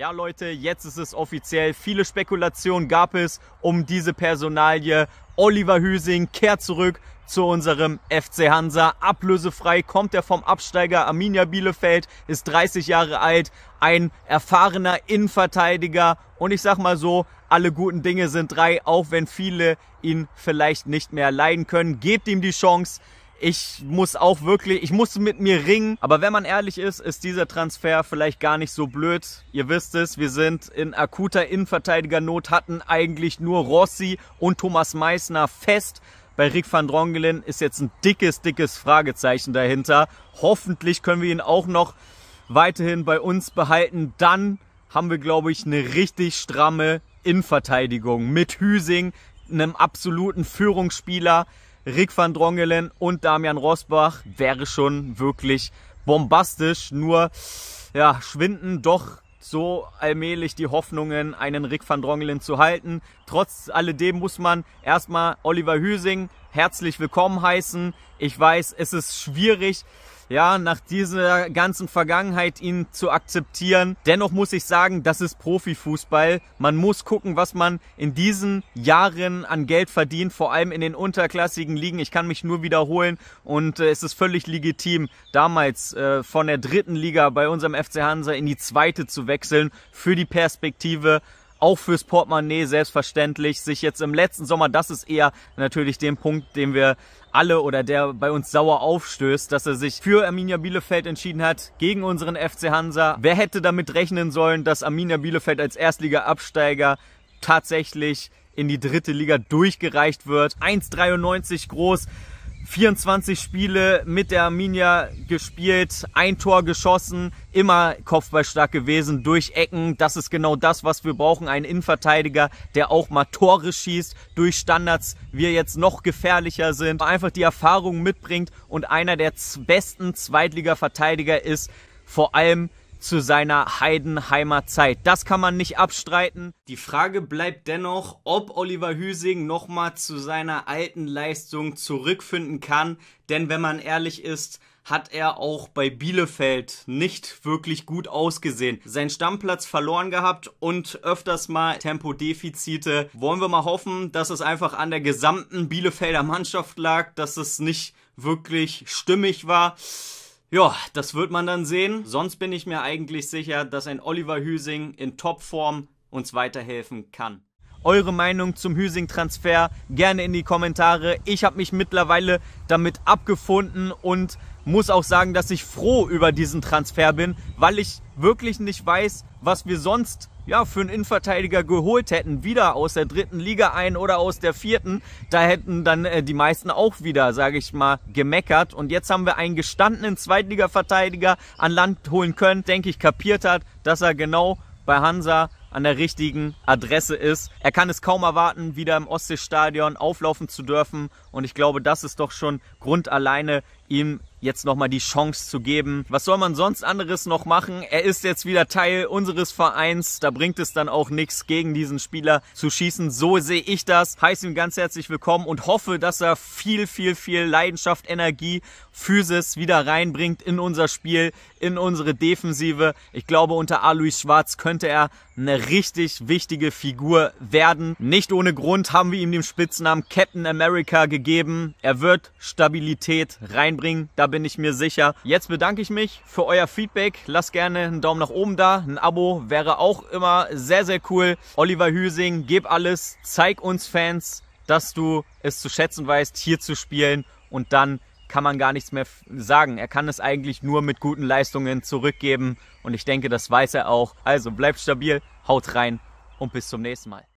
Ja Leute, jetzt ist es offiziell. Viele Spekulationen gab es um diese Personalie. Oliver Hüsing kehrt zurück zu unserem FC Hansa. Ablösefrei kommt er vom Absteiger Arminia Bielefeld, ist 30 Jahre alt, ein erfahrener Innenverteidiger. Und ich sag mal so, alle guten Dinge sind drei, auch wenn viele ihn vielleicht nicht mehr leiden können. Gebt ihm die Chance ich muss auch wirklich, ich muss mit mir ringen. Aber wenn man ehrlich ist, ist dieser Transfer vielleicht gar nicht so blöd. Ihr wisst es, wir sind in akuter Innenverteidigernot, hatten eigentlich nur Rossi und Thomas Meissner fest. Bei Rick van Drongelen ist jetzt ein dickes, dickes Fragezeichen dahinter. Hoffentlich können wir ihn auch noch weiterhin bei uns behalten. Dann haben wir, glaube ich, eine richtig stramme Innenverteidigung mit Hüsing, einem absoluten Führungsspieler, Rick van Drongelen und Damian Rosbach wäre schon wirklich bombastisch. Nur ja, schwinden doch so allmählich die Hoffnungen, einen Rick van Drongelen zu halten. Trotz alledem muss man erstmal Oliver Hüsing herzlich willkommen heißen. Ich weiß, es ist schwierig, ja, nach dieser ganzen Vergangenheit ihn zu akzeptieren. Dennoch muss ich sagen, das ist Profifußball. Man muss gucken, was man in diesen Jahren an Geld verdient, vor allem in den unterklassigen Ligen. Ich kann mich nur wiederholen und äh, es ist völlig legitim, damals äh, von der dritten Liga bei unserem FC Hansa in die zweite zu wechseln für die Perspektive auch fürs Portemonnaie selbstverständlich. Sich jetzt im letzten Sommer, das ist eher natürlich den Punkt, den wir alle oder der bei uns sauer aufstößt, dass er sich für Arminia Bielefeld entschieden hat, gegen unseren FC Hansa. Wer hätte damit rechnen sollen, dass Arminia Bielefeld als Erstliga-Absteiger tatsächlich in die dritte Liga durchgereicht wird. 1,93 groß, 24 Spiele mit der Arminia gespielt, ein Tor geschossen, immer kopfballstark gewesen, durch Ecken. Das ist genau das, was wir brauchen. Ein Innenverteidiger, der auch mal Tore schießt, durch Standards wir jetzt noch gefährlicher sind, einfach die Erfahrung mitbringt und einer der besten Zweitliga-Verteidiger ist. Vor allem zu seiner Heidenheimer Zeit. Das kann man nicht abstreiten. Die Frage bleibt dennoch, ob Oliver Hüsing nochmal zu seiner alten Leistung zurückfinden kann. Denn wenn man ehrlich ist, hat er auch bei Bielefeld nicht wirklich gut ausgesehen. Sein Stammplatz verloren gehabt und öfters mal Tempodefizite. Wollen wir mal hoffen, dass es einfach an der gesamten Bielefelder Mannschaft lag, dass es nicht wirklich stimmig war. Ja, das wird man dann sehen. Sonst bin ich mir eigentlich sicher, dass ein Oliver Hüsing in Topform uns weiterhelfen kann. Eure Meinung zum Hüsing-Transfer gerne in die Kommentare. Ich habe mich mittlerweile damit abgefunden und muss auch sagen, dass ich froh über diesen Transfer bin, weil ich wirklich nicht weiß, was wir sonst ja, für einen Innenverteidiger geholt hätten, wieder aus der dritten Liga ein oder aus der vierten, da hätten dann äh, die meisten auch wieder, sage ich mal, gemeckert. Und jetzt haben wir einen gestandenen Zweitliga-Verteidiger an Land holen können, denke ich, kapiert hat, dass er genau bei Hansa an der richtigen Adresse ist. Er kann es kaum erwarten, wieder im Ostseestadion auflaufen zu dürfen. Und ich glaube, das ist doch schon Grund alleine, ihm jetzt nochmal die Chance zu geben. Was soll man sonst anderes noch machen? Er ist jetzt wieder Teil unseres Vereins. Da bringt es dann auch nichts, gegen diesen Spieler zu schießen. So sehe ich das. Heiße ihm ganz herzlich willkommen und hoffe, dass er viel, viel, viel Leidenschaft, Energie, Physis wieder reinbringt in unser Spiel, in unsere Defensive. Ich glaube, unter Alois Schwarz könnte er eine richtig wichtige Figur werden. Nicht ohne Grund haben wir ihm den Spitznamen Captain America gegeben. Er wird Stabilität reinbringen, da bin ich mir sicher. Jetzt bedanke ich mich für euer Feedback. Lasst gerne einen Daumen nach oben da, ein Abo wäre auch immer sehr, sehr cool. Oliver Hüsing, gib alles, zeig uns Fans, dass du es zu schätzen weißt, hier zu spielen und dann kann man gar nichts mehr sagen. Er kann es eigentlich nur mit guten Leistungen zurückgeben und ich denke, das weiß er auch. Also bleibt stabil, haut rein und bis zum nächsten Mal.